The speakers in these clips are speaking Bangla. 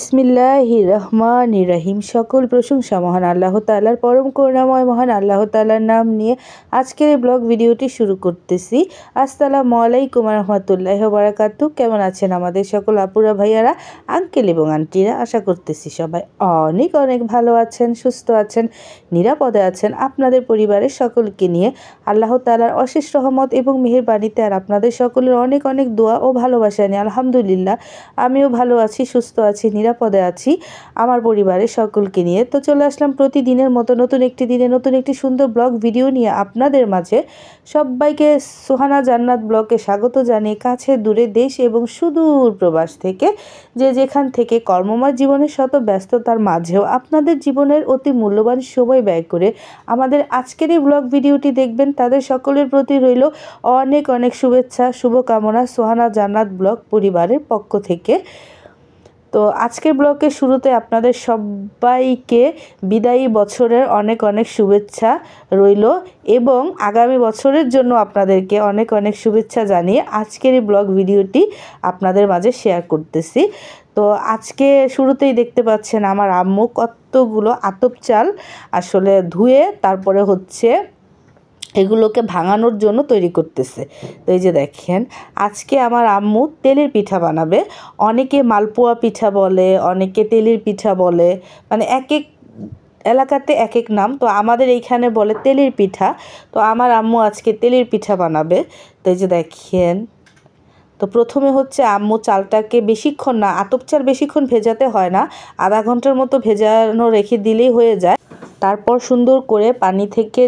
বিসমিল্লাহ রহমান রহিম সকল প্রশংসা মহান আল্লাহ তালার পরম করুণাময় মহান আল্লাহ তালার নাম নিয়ে আজকের এই ব্লগ ভিডিওটি শুরু করতেছি আসসালাম আলাইকুম রহমতুল্লাহ বারাকাতু কেমন আছেন আমাদের সকল আপুরা ভাইয়ারা আঙ্কেল এবং আন্টিরা আশা করতেছি সবাই অনেক অনেক ভালো আছেন সুস্থ আছেন নিরাপদে আছেন আপনাদের পরিবারের সকলকে নিয়ে আল্লাহ তালার অশেষ রহমত এবং মেহেরবাণীতে আর আপনাদের সকলের অনেক অনেক দোয়া ও ভালোবাসা নিয়ে আলহামদুলিল্লাহ আমিও ভালো আছি সুস্থ আছি নিরাপদ নিরাপদে আছি আমার পরিবারের সকলকে নিয়ে তো চলে আসলাম প্রতিদিনের মতো নতুন একটি দিনে নতুন একটি সুন্দর ব্লগ ভিডিও নিয়ে আপনাদের মাঝে সবাইকে সোহানা জান্নাত ব্লগে স্বাগত জানিয়ে কাছে দূরে দেশ এবং সুদূর প্রবাস থেকে যে যেখান থেকে কর্মময় জীবনের শত ব্যস্ততার মাঝেও আপনাদের জীবনের অতি মূল্যবান সময় ব্যয় করে আমাদের আজকের এই ব্লগ ভিডিওটি দেখবেন তাদের সকলের প্রতি রইল অনেক অনেক শুভেচ্ছা শুভকামনা সোহানা জান্নাত ব্লগ পরিবারের পক্ষ থেকে তো আজকের ব্লগে শুরুতে আপনাদের সবাইকে বিদায়ী বছরের অনেক অনেক শুভেচ্ছা রইল এবং আগামী বছরের জন্য আপনাদেরকে অনেক অনেক শুভেচ্ছা জানিয়ে আজকের এই ব্লগ ভিডিওটি আপনাদের মাঝে শেয়ার করতেছি তো আজকে শুরুতেই দেখতে পাচ্ছেন আমার আম্মু কতগুলো আতপ চাল আসলে ধুয়ে তারপরে হচ্ছে এগুলোকে ভাঙানোর জন্য তৈরি করতেছে তো এই যে দেখেন আজকে আমার আম্মু তেলের পিঠা বানাবে অনেকে মালপোয়া পিঠা বলে অনেকে তেলের পিঠা বলে মানে এক এক এলাকাতে এক এক নাম তো আমাদের এইখানে বলে তেলের পিঠা তো আমার আম্মু আজকে তেলের পিঠা বানাবে তো এই যে দেখেন তো প্রথমে হচ্ছে আম্মু চালটাকে বেশিক্ষণ না আতপ চাল বেশিক্ষণ ভেজাতে হয় না আধা ঘন্টার মতো ভেজানো রেখে দিলেই হয়ে যায় তারপর সুন্দর করে পানি থেকে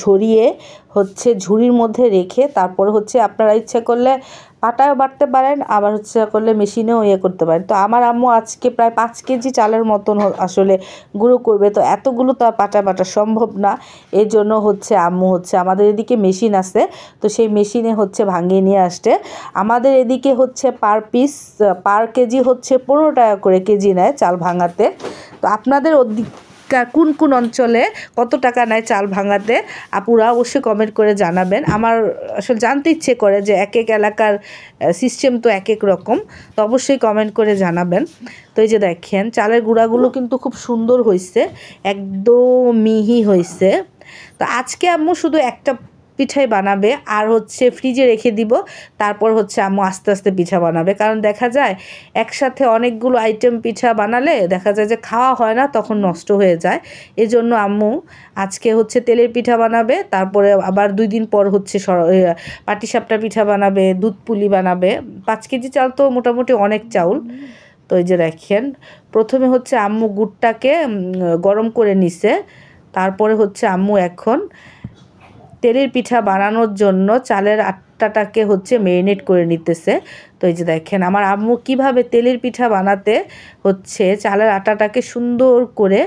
ঝরিয়ে হচ্ছে ঝুড়ির মধ্যে রেখে তারপর হচ্ছে আপনারা ইচ্ছা করলে আটাও বাটতে পারেন আবার হচ্ছে করলে মেশিনেও ইয়ে করতে পারেন তো আমার আম্মু আজকে প্রায় পাঁচ কেজি চালের মতন আসলে গুঁড়ো করবে তো এতগুলো তো আর পাটা বাটা সম্ভব না এর জন্য হচ্ছে আম্মু হচ্ছে আমাদের এদিকে মেশিন আছে তো সেই মেশিনে হচ্ছে ভাঙিয়ে নিয়ে আসতে আমাদের এদিকে হচ্ছে পার পিস পার কেজি হচ্ছে পনেরো টাকা করে কেজি নেয় চাল ভাঙাতে তো আপনাদের কার কোন কোন অঞ্চলে কত টাকা নেয় চাল ভাঙাতে আপুরা অবশ্যই কমেন্ট করে জানাবেন আমার আসলে জানতে ইচ্ছে করে যে এক এক এলাকার সিস্টেম তো এক এক রকম তো অবশ্যই কমেন্ট করে জানাবেন তো এই যে দেখেন চালের গুঁড়াগুলো কিন্তু খুব সুন্দর হয়েছে একদম মিহি হয়েছে তো আজকে আম্মু শুধু একটা পিঠাই বানাবে আর হচ্ছে ফ্রিজে রেখে দিব তারপর হচ্ছে আম্মু আস্তে আস্তে পিঠা বানাবে কারণ দেখা যায় একসাথে অনেকগুলো আইটেম পিঠা বানালে দেখা যায় যে খাওয়া হয় না তখন নষ্ট হয়ে যায় এজন্য আম্মু আজকে হচ্ছে তেলের পিঠা বানাবে তারপরে আবার দুই দিন পর হচ্ছে পাটিসাপটা পিঠা বানাবে দুধ পুলি বানাবে পাঁচ কেজি চাল তো মোটামুটি অনেক চাউল তো এই যে দেখেন প্রথমে হচ্ছে আম্মু গুড়টাকে গরম করে নিছে তারপরে হচ্ছে আম্মু এখন তেলের পিঠা বানানোর জন্য চালের আটাটাকে হচ্ছে মেরিনেট করে নিতেছে তো এই যে দেখেন আমার আম্মু কিভাবে তেলের পিঠা বানাতে হচ্ছে চালের আটাটাকে সুন্দর করে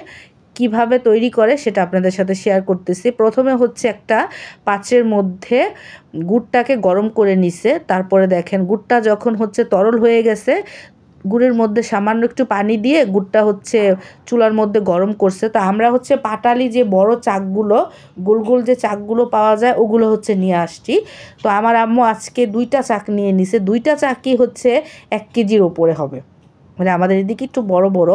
কিভাবে তৈরি করে সেটা আপনাদের সাথে শেয়ার করতেছি প্রথমে হচ্ছে একটা পাঁচের মধ্যে গুড়টাকে গরম করে নিছে তারপরে দেখেন গুড়টা যখন হচ্ছে তরল হয়ে গেছে গুড়ের মধ্যে সামান্য একটু পানি দিয়ে গুড়টা হচ্ছে চুলার মধ্যে গরম করছে তো আমরা হচ্ছে পাটালি যে বড় চাকগুলো গোল গোল যে চাকগুলো পাওয়া যায় ওগুলো হচ্ছে নিয়ে আসছি তো আমার আম্মু আজকে দুইটা চাক নিয়ে নিছে দুইটা চাকই হচ্ছে এক কেজির ওপরে হবে মানে আমাদের এদিকে একটু বড় বড়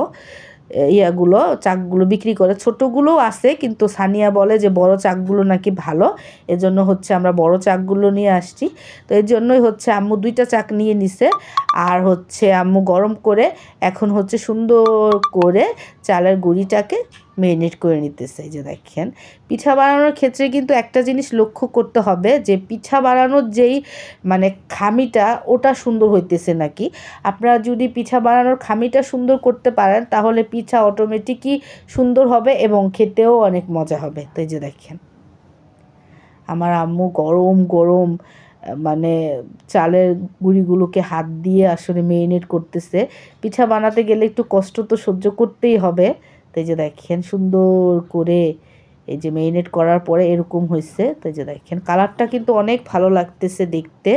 ইয়াগুলো চাকগুলো বিক্রি করে ছোটোগুলোও আছে কিন্তু সানিয়া বলে যে বড় চাকগুলো নাকি ভালো এজন্য হচ্ছে আমরা বড় চাকগুলো নিয়ে আসছি তো এর জন্যই হচ্ছে আম্মু দুইটা চাক নিয়ে নিছে আর হচ্ছে আম্মু গরম করে এখন হচ্ছে সুন্দর করে চালের গুঁড়িটাকে মেরিনেট করে নিতেছে যে দেখেন পিঠা বানানোর ক্ষেত্রে কিন্তু একটা জিনিস লক্ষ্য করতে হবে যে পিঠা বানানোর যেই মানে খামিটা ওটা সুন্দর হইতেছে নাকি আপনারা যদি পিঠা বানানোর খামিটা সুন্দর করতে পারেন তাহলে পিঠা অটোমেটিকই সুন্দর হবে এবং খেতেও অনেক মজা হবে তো যে দেখেন আমার আম্মু গরম গরম মানে চালের গুঁড়িগুলোকে হাত দিয়ে আসলে মেরিনেট করতেছে পিঠা বানাতে গেলে একটু কষ্ট তো সহ্য করতেই হবে তো যে দেখেন সুন্দর করে এই যে মেরিনেট করার পরে এরকম হয়েছে তাই যে দেখেন কালারটা কিন্তু অনেক ভালো লাগতেছে দেখতে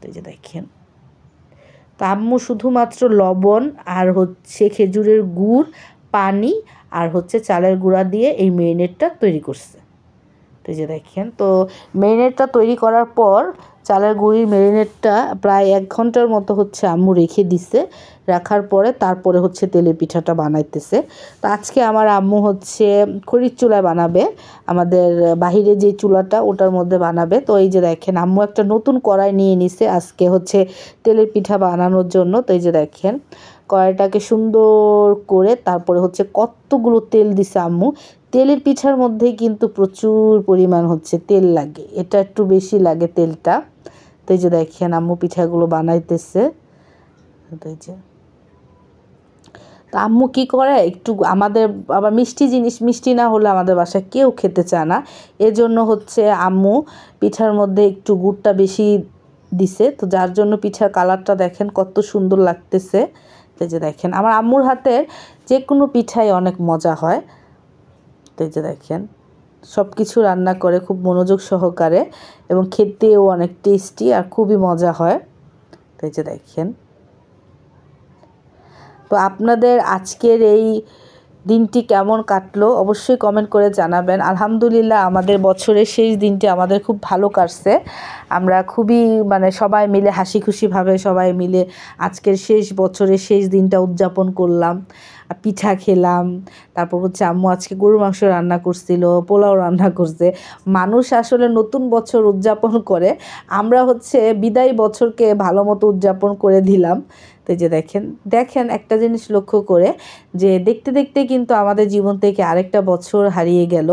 তাই যে দেখেন তো আম্মু শুধুমাত্র লবণ আর হচ্ছে খেজুরের গুড় পানি আর হচ্ছে চালের গুঁড়া দিয়ে এই মেরিনেটটা তৈরি করছে তাই যে দেখেন তো মেরিনেটটা তৈরি করার পর চালের গুঁড়ির মেরিনেটটা প্রায় এক ঘন্টার মতো হচ্ছে আম্মু রেখে দিছে রাখার পরে তারপরে হচ্ছে তেলে পিঠাটা বানাইতেছে তো আজকে আমার আম্মু হচ্ছে খড়ির চুলায় বানাবে আমাদের বাহিরে যে চুলাটা ওটার মধ্যে বানাবে তো এই যে দেখেন আম্মু একটা নতুন কড়াই নিয়ে নিছে আজকে হচ্ছে তেলের পিঠা বানানোর জন্য তো এই যে দেখেন কড়াইটাকে সুন্দর করে তারপরে হচ্ছে কতগুলো তেল দিছে আম্মু তেলের পিঠার মধ্যে কিন্তু প্রচুর পরিমাণ হচ্ছে তেল লাগে এটা একটু বেশি লাগে তেলটা তো এই যে দেখেন আম্মু পিঠাগুলো বানাইতেছে তো যে আম্মু কি করে একটু আমাদের আবার মিষ্টি জিনিস মিষ্টি না হলে আমাদের বাসায় কেউ খেতে চায় না এজন্য হচ্ছে আম্মু পিঠার মধ্যে একটু গুড়টা বেশি দিছে তো যার জন্য পিঠার কালারটা দেখেন কত সুন্দর লাগতেছে তাই যে দেখেন আমার আম্মুর হাতের যে কোনো পিঠাই অনেক মজা হয় এই যে দেখেন সব কিছু রান্না করে খুব মনোযোগ সহকারে এবং খেতেও অনেক টেস্টি আর খুবই মজা হয় এই যে দেখেন তো আপনাদের আজকের এই দিনটি কেমন কাটলো অবশ্যই কমেন্ট করে জানাবেন আলহামদুলিল্লাহ আমাদের বছরের শেষ দিনটি আমাদের খুব ভালো কাটছে আমরা খুবই মানে সবাই মিলে হাসি খুশিভাবে সবাই মিলে আজকের শেষ বছরের শেষ দিনটা উদযাপন করলাম পিঠা খেলাম তারপর হচ্ছে আম্মু আজকে গরু মাংস রান্না করছিল পোলাও রান্না করছে মানুষ আসলে নতুন বছর উদযাপন করে আমরা হচ্ছে বিদায় বছরকে ভালো মতো উদযাপন করে দিলাম তো যে দেখেন দেখেন একটা জিনিস লক্ষ্য করে যে দেখতে দেখতে কিন্তু আমাদের জীবন থেকে আরেকটা বছর হারিয়ে গেল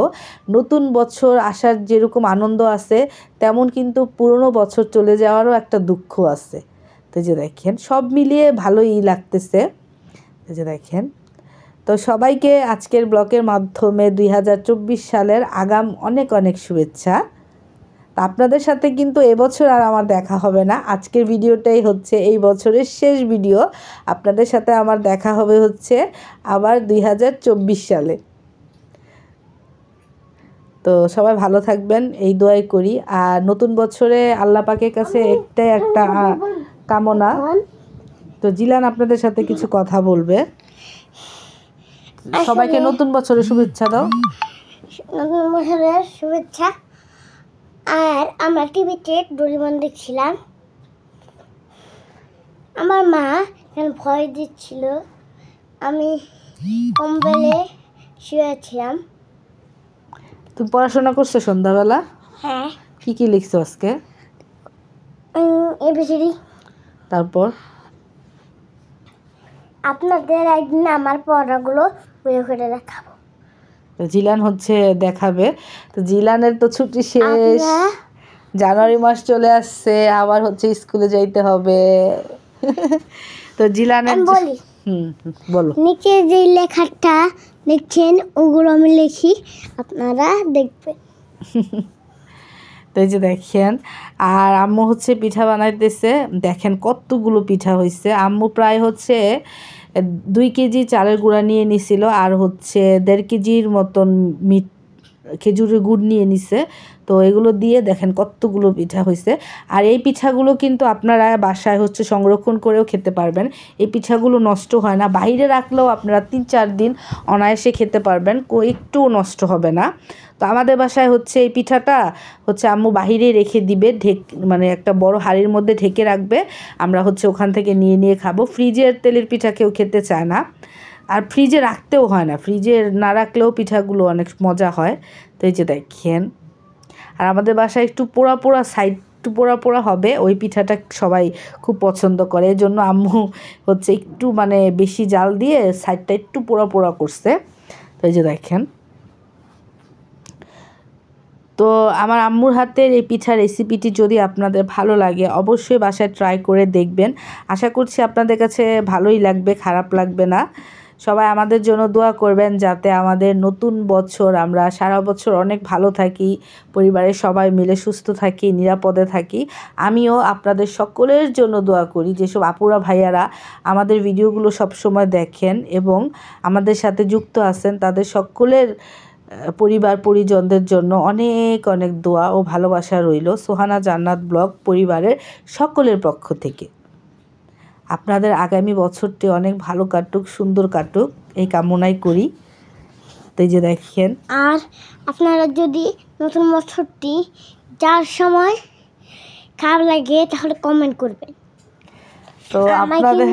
নতুন বছর আসার যেরকম আনন্দ আছে তেমন কিন্তু পুরনো বছর চলে যাওয়ারও একটা দুঃখ আছে তো যে দেখেন সব মিলিয়ে ভালোই লাগতেছে তো যে দেখেন তো সবাইকে আজকের ব্লকের মাধ্যমে দুই সালের আগাম অনেক অনেক শুভেচ্ছা আপনাদের সাথে কিন্তু এবছর আর আমার দেখা হবে না আজকের ভিডিওটাই হচ্ছে এই বছরের শেষ ভিডিও আপনাদের সাথে আমার দেখা হবে হচ্ছে আবার দুই সালে তো সবাই ভালো থাকবেন এই দোয়াই করি আর নতুন বছরে আল্লাহ পাকের কাছে একটাই একটা কামনা তো জিলান আপনাদের সাথে কিছু কথা বলবে সবাইকে নতুন বছরের শুভেচ্ছা দাও নতুন বছরের শুভেচ্ছা আর আমরা টিভিতে ডরিমন দেখছিলাম আমার মা এখানে ভয় দিচ্ছিল আমি কম্বলে শুয়েছিলাম তুমি পড়াশোনা করছো সন্ধ্যাবেলা হ্যাঁ কি কি লিখছো আজকে এবিসিডি তারপর আপনাদের একদিন আমার পড়াগুলো বের করে দেখাব তো জিলান হচ্ছে দেখাবে তো জিলানের তো ছুটি শেষ জানুয়ারি মাস চলে আসছে আবার হচ্ছে স্কুলে যাইতে হবে তো জিলানের হুম বলো নিচে যে লেখাটা লিখছেন ওগুলো আমি লিখি আপনারা দেখবেন তো এই যে দেখেন আর আম্মু হচ্ছে পিঠা বানাইতেছে দেখেন কতগুলো পিঠা হয়েছে আম্মু প্রায় হচ্ছে দুই কেজি চালের গুঁড়া নিয়ে নিছিল আর হচ্ছে দেড় কেজির মতন মিট খেজুরের গুড় নিয়ে নিছে তো এগুলো দিয়ে দেখেন কতগুলো পিঠা হয়েছে আর এই পিঠাগুলো কিন্তু আপনারা বাসায় হচ্ছে সংরক্ষণ করেও খেতে পারবেন এই পিঠাগুলো নষ্ট হয় না বাইরে রাখলেও আপনারা তিন চার দিন অনায়াসে খেতে পারবেন একটুও নষ্ট হবে না তো আমাদের বাসায় হচ্ছে এই পিঠাটা হচ্ছে আম্মু বাহিরে রেখে দিবে ঢেক মানে একটা বড় হাড়ির মধ্যে ঢেকে রাখবে আমরা হচ্ছে ওখান থেকে নিয়ে নিয়ে খাবো ফ্রিজের তেলের পিঠা কেউ খেতে চায় না আর ফ্রিজে রাখতেও হয় না ফ্রিজে না রাখলেও পিঠাগুলো অনেক মজা হয় তো এই যে দেখেন আর আমাদের বাসায় একটু পোড়া পোড়া সাইড একটু পোড়া পোড়া হবে ওই পিঠাটা সবাই খুব পছন্দ করে এজন্য আম্মু হচ্ছে একটু মানে বেশি জাল দিয়ে সাইডটা একটু পোড়া পোড়া করছে তো এই যে দেখেন তো আমার আম্মুর হাতের এই পিঠা রেসিপিটি যদি আপনাদের ভালো লাগে অবশ্যই বাসায় ট্রাই করে দেখবেন আশা করছি আপনাদের কাছে ভালোই লাগবে খারাপ লাগবে না সবাই আমাদের জন্য দোয়া করবেন যাতে আমাদের নতুন বছর আমরা সারা বছর অনেক ভালো থাকি পরিবারের সবাই মিলে সুস্থ থাকি নিরাপদে থাকি আমিও আপনাদের সকলের জন্য দোয়া করি যেসব আপুরা ভাইয়ারা আমাদের ভিডিওগুলো সবসময় দেখেন এবং আমাদের সাথে যুক্ত আছেন তাদের সকলের পরিবার পরিজনদের জন্য অনেক অনেক দোয়া ও ভালোবাসা রইল সোহানা জান্নাত ব্লগ পরিবারের সকলের পক্ষ থেকে আপনাদের আগামী বছরটি অনেক ভালো কাটুক সুন্দর কাটুক এই কামনাই করি তো যে দেখেন আর আপনারা যদি নতুন বছরটি যার সময় খারাপ লাগে তাহলে কমেন্ট করবেন তো আপনাদের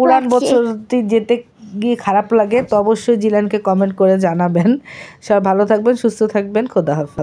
পুরান বছরটি যেতে গিয়ে খারাপ লাগে তো অবশ্যই জিলানকে কমেন্ট করে জানাবেন সব ভালো থাকবেন সুস্থ থাকবেন খোদা হাফ